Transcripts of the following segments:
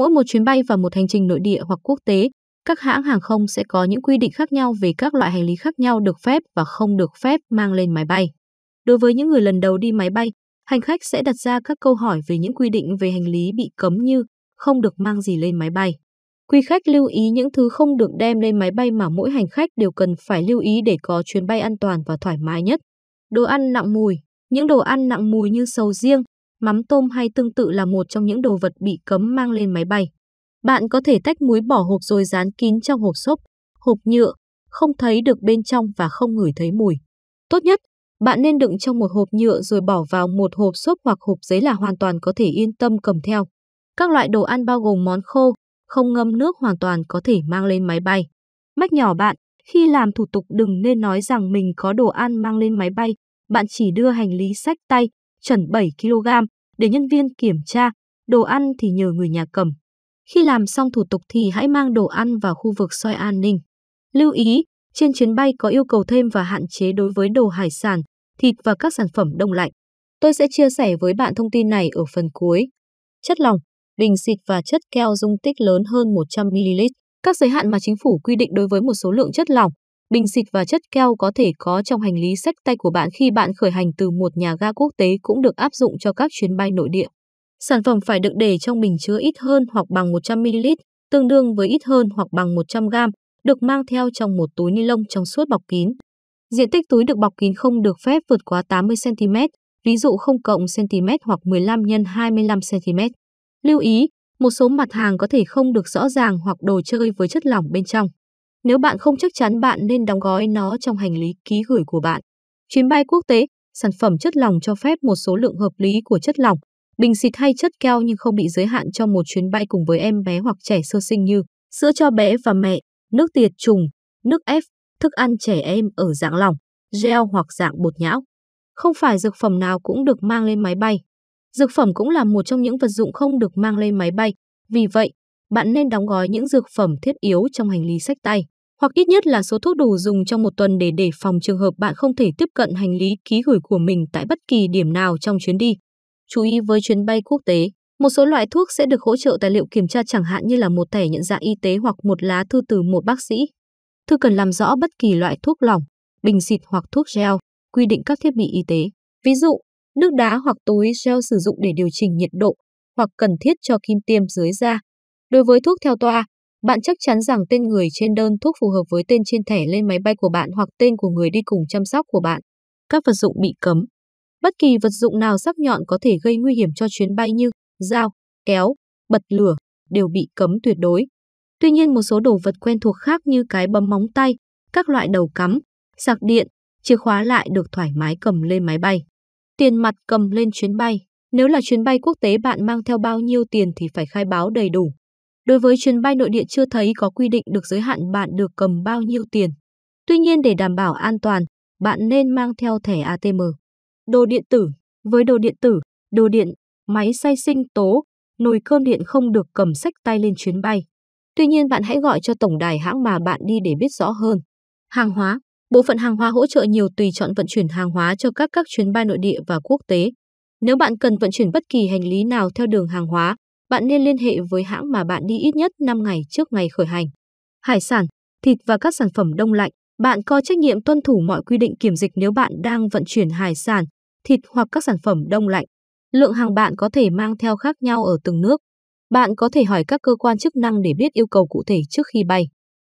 Mỗi một chuyến bay và một hành trình nội địa hoặc quốc tế, các hãng hàng không sẽ có những quy định khác nhau về các loại hành lý khác nhau được phép và không được phép mang lên máy bay. Đối với những người lần đầu đi máy bay, hành khách sẽ đặt ra các câu hỏi về những quy định về hành lý bị cấm như không được mang gì lên máy bay. Quý khách lưu ý những thứ không được đem lên máy bay mà mỗi hành khách đều cần phải lưu ý để có chuyến bay an toàn và thoải mái nhất. Đồ ăn nặng mùi Những đồ ăn nặng mùi như sầu riêng, mắm tôm hay tương tự là một trong những đồ vật bị cấm mang lên máy bay. Bạn có thể tách muối bỏ hộp rồi dán kín trong hộp xốp, hộp nhựa, không thấy được bên trong và không ngửi thấy mùi. Tốt nhất, bạn nên đựng trong một hộp nhựa rồi bỏ vào một hộp xốp hoặc hộp giấy là hoàn toàn có thể yên tâm cầm theo. Các loại đồ ăn bao gồm món khô, không ngâm nước hoàn toàn có thể mang lên máy bay. Mách nhỏ bạn, khi làm thủ tục đừng nên nói rằng mình có đồ ăn mang lên máy bay, bạn chỉ đưa hành lý sách tay, chuẩn 7 kg, để nhân viên kiểm tra, đồ ăn thì nhờ người nhà cầm. Khi làm xong thủ tục thì hãy mang đồ ăn vào khu vực soi an ninh. Lưu ý, trên chuyến bay có yêu cầu thêm và hạn chế đối với đồ hải sản, thịt và các sản phẩm đông lạnh. Tôi sẽ chia sẻ với bạn thông tin này ở phần cuối. Chất lỏng, bình xịt và chất keo dung tích lớn hơn 100ml. Các giới hạn mà chính phủ quy định đối với một số lượng chất lỏng, bình xịt và chất keo có thể có trong hành lý sách tay của bạn khi bạn khởi hành từ một nhà ga quốc tế cũng được áp dụng cho các chuyến bay nội địa. Sản phẩm phải được để trong bình chứa ít hơn hoặc bằng 100ml, tương đương với ít hơn hoặc bằng 100g, được mang theo trong một túi ni lông trong suốt bọc kín. Diện tích túi được bọc kín không được phép vượt quá 80cm, ví dụ 0 cộng cm hoặc 15 x 25cm. Lưu ý, một số mặt hàng có thể không được rõ ràng hoặc đồ chơi với chất lỏng bên trong. Nếu bạn không chắc chắn bạn nên đóng gói nó trong hành lý ký gửi của bạn. Chuyến bay quốc tế, sản phẩm chất lỏng cho phép một số lượng hợp lý của chất lỏng, bình xịt hay chất keo nhưng không bị giới hạn cho một chuyến bay cùng với em bé hoặc trẻ sơ sinh như sữa cho bé và mẹ, nước tiệt trùng, nước ép, thức ăn trẻ em ở dạng lỏng, gel hoặc dạng bột nhão. Không phải dược phẩm nào cũng được mang lên máy bay. Dược phẩm cũng là một trong những vật dụng không được mang lên máy bay. Vì vậy, bạn nên đóng gói những dược phẩm thiết yếu trong hành lý sách tay hoặc ít nhất là số thuốc đủ dùng trong một tuần để đề phòng trường hợp bạn không thể tiếp cận hành lý ký gửi của mình tại bất kỳ điểm nào trong chuyến đi. Chú ý với chuyến bay quốc tế, một số loại thuốc sẽ được hỗ trợ tài liệu kiểm tra chẳng hạn như là một thẻ nhận dạng y tế hoặc một lá thư từ một bác sĩ. Thư cần làm rõ bất kỳ loại thuốc lỏng, bình xịt hoặc thuốc gel, quy định các thiết bị y tế, ví dụ nước đá hoặc túi gel sử dụng để điều chỉnh nhiệt độ hoặc cần thiết cho kim tiêm dưới da Đối với thuốc theo toa, bạn chắc chắn rằng tên người trên đơn thuốc phù hợp với tên trên thẻ lên máy bay của bạn hoặc tên của người đi cùng chăm sóc của bạn. Các vật dụng bị cấm. Bất kỳ vật dụng nào sắc nhọn có thể gây nguy hiểm cho chuyến bay như dao, kéo, bật lửa đều bị cấm tuyệt đối. Tuy nhiên một số đồ vật quen thuộc khác như cái bấm móng tay, các loại đầu cắm, sạc điện, chìa khóa lại được thoải mái cầm lên máy bay. Tiền mặt cầm lên chuyến bay. Nếu là chuyến bay quốc tế bạn mang theo bao nhiêu tiền thì phải khai báo đầy đủ. Đối với chuyến bay nội địa chưa thấy có quy định được giới hạn bạn được cầm bao nhiêu tiền. Tuy nhiên để đảm bảo an toàn, bạn nên mang theo thẻ ATM. Đồ điện tử, với đồ điện tử, đồ điện, máy xay sinh tố, nồi cơm điện không được cầm sách tay lên chuyến bay. Tuy nhiên bạn hãy gọi cho tổng đài hãng mà bạn đi để biết rõ hơn. Hàng hóa, bộ phận hàng hóa hỗ trợ nhiều tùy chọn vận chuyển hàng hóa cho các các chuyến bay nội địa và quốc tế. Nếu bạn cần vận chuyển bất kỳ hành lý nào theo đường hàng hóa, bạn nên liên hệ với hãng mà bạn đi ít nhất 5 ngày trước ngày khởi hành. Hải sản, thịt và các sản phẩm đông lạnh, bạn có trách nhiệm tuân thủ mọi quy định kiểm dịch nếu bạn đang vận chuyển hải sản, thịt hoặc các sản phẩm đông lạnh. Lượng hàng bạn có thể mang theo khác nhau ở từng nước. Bạn có thể hỏi các cơ quan chức năng để biết yêu cầu cụ thể trước khi bay.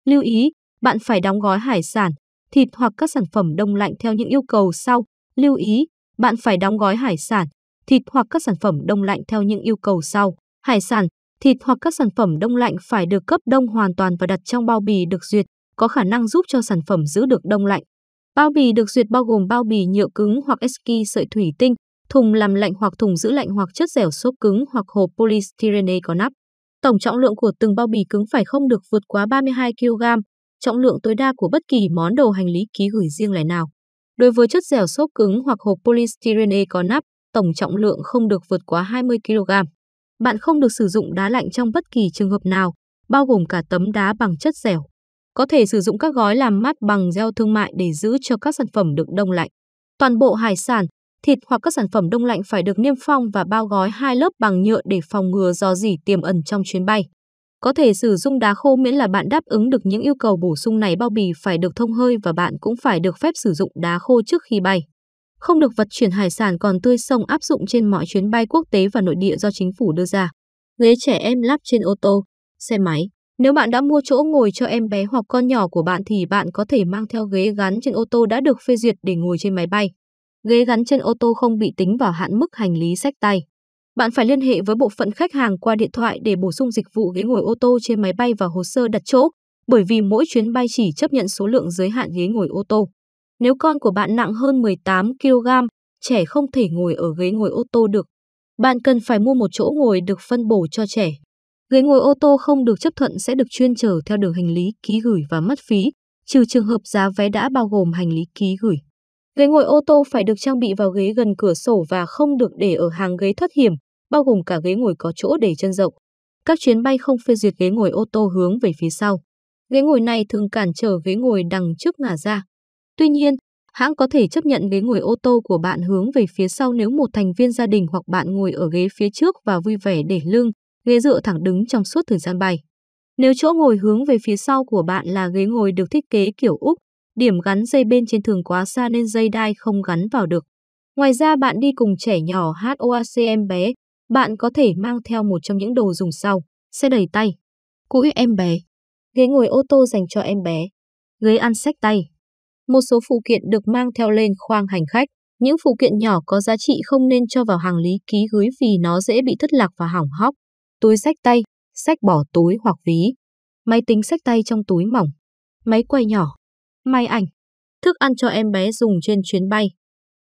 Lưu ý, bạn phải đóng gói hải sản, thịt hoặc các sản phẩm đông lạnh theo những yêu cầu sau. Lưu ý, bạn phải đóng gói hải sản, thịt hoặc các sản phẩm đông lạnh theo những yêu cầu sau hải sản, thịt hoặc các sản phẩm đông lạnh phải được cấp đông hoàn toàn và đặt trong bao bì được duyệt, có khả năng giúp cho sản phẩm giữ được đông lạnh. Bao bì được duyệt bao gồm bao bì nhựa cứng hoặc esky sợi thủy tinh, thùng làm lạnh hoặc thùng giữ lạnh hoặc chất dẻo xốp cứng hoặc hộp polystyrene có nắp. Tổng trọng lượng của từng bao bì cứng phải không được vượt quá 32 kg, trọng lượng tối đa của bất kỳ món đồ hành lý ký gửi riêng lẻ nào. Đối với chất dẻo xốp cứng hoặc hộp polystyrene có nắp, tổng trọng lượng không được vượt quá 20 kg bạn không được sử dụng đá lạnh trong bất kỳ trường hợp nào, bao gồm cả tấm đá bằng chất dẻo. Có thể sử dụng các gói làm mát bằng gel thương mại để giữ cho các sản phẩm được đông lạnh. Toàn bộ hải sản, thịt hoặc các sản phẩm đông lạnh phải được niêm phong và bao gói hai lớp bằng nhựa để phòng ngừa do dỉ tiềm ẩn trong chuyến bay. Có thể sử dụng đá khô miễn là bạn đáp ứng được những yêu cầu bổ sung này bao bì phải được thông hơi và bạn cũng phải được phép sử dụng đá khô trước khi bay không được vận chuyển hải sản còn tươi sông áp dụng trên mọi chuyến bay quốc tế và nội địa do chính phủ đưa ra. Ghế trẻ em lắp trên ô tô, xe máy. Nếu bạn đã mua chỗ ngồi cho em bé hoặc con nhỏ của bạn thì bạn có thể mang theo ghế gắn trên ô tô đã được phê duyệt để ngồi trên máy bay. Ghế gắn trên ô tô không bị tính vào hạn mức hành lý sách tay. Bạn phải liên hệ với bộ phận khách hàng qua điện thoại để bổ sung dịch vụ ghế ngồi ô tô trên máy bay và hồ sơ đặt chỗ, bởi vì mỗi chuyến bay chỉ chấp nhận số lượng giới hạn ghế ngồi ô tô. Nếu con của bạn nặng hơn 18 kg, trẻ không thể ngồi ở ghế ngồi ô tô được. Bạn cần phải mua một chỗ ngồi được phân bổ cho trẻ. Ghế ngồi ô tô không được chấp thuận sẽ được chuyên chở theo đường hành lý ký gửi và mất phí, trừ trường hợp giá vé đã bao gồm hành lý ký gửi. Ghế ngồi ô tô phải được trang bị vào ghế gần cửa sổ và không được để ở hàng ghế thoát hiểm, bao gồm cả ghế ngồi có chỗ để chân rộng. Các chuyến bay không phê duyệt ghế ngồi ô tô hướng về phía sau. Ghế ngồi này thường cản trở ghế ngồi đằng trước ngả ra. Tuy nhiên, hãng có thể chấp nhận ghế ngồi ô tô của bạn hướng về phía sau nếu một thành viên gia đình hoặc bạn ngồi ở ghế phía trước và vui vẻ để lưng, ghế dựa thẳng đứng trong suốt thời gian bay. Nếu chỗ ngồi hướng về phía sau của bạn là ghế ngồi được thiết kế kiểu Úc, điểm gắn dây bên trên thường quá xa nên dây đai không gắn vào được. Ngoài ra bạn đi cùng trẻ nhỏ HOAC em bé, bạn có thể mang theo một trong những đồ dùng sau, xe đẩy tay, cũi em bé, ghế ngồi ô tô dành cho em bé, ghế ăn sách tay một số phụ kiện được mang theo lên khoang hành khách. Những phụ kiện nhỏ có giá trị không nên cho vào hàng lý ký gửi vì nó dễ bị thất lạc và hỏng hóc. Túi sách tay, sách bỏ túi hoặc ví. Máy tính sách tay trong túi mỏng. Máy quay nhỏ. Máy ảnh. Thức ăn cho em bé dùng trên chuyến bay.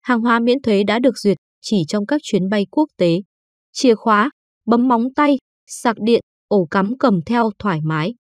Hàng hóa miễn thuế đã được duyệt chỉ trong các chuyến bay quốc tế. Chìa khóa, bấm móng tay, sạc điện, ổ cắm cầm theo thoải mái.